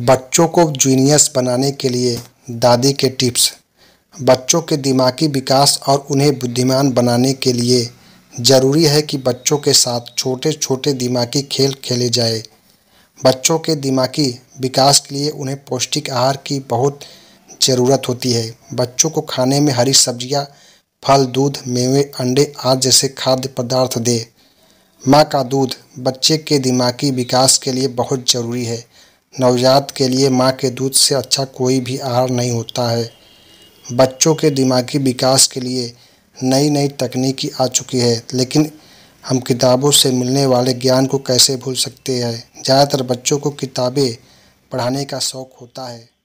बच्चों को जीनियस बनाने के लिए दादी के टिप्स बच्चों के दिमागी विकास और उन्हें बुद्धिमान बनाने के लिए ज़रूरी है कि बच्चों के साथ छोटे छोटे दिमागी खेल खेले जाए बच्चों के दिमागी विकास के लिए उन्हें पौष्टिक आहार की बहुत ज़रूरत होती है बच्चों को खाने में हरी सब्जियां, फल दूध मेवे अंडे आदि जैसे खाद्य पदार्थ दें माँ का दूध बच्चे के दिमागी विकास के लिए बहुत ज़रूरी है नवजात के लिए माँ के दूध से अच्छा कोई भी आहार नहीं होता है बच्चों के दिमागी विकास के लिए नई नई तकनीकी आ चुकी है लेकिन हम किताबों से मिलने वाले ज्ञान को कैसे भूल सकते हैं ज़्यादातर बच्चों को किताबें पढ़ाने का शौक़ होता है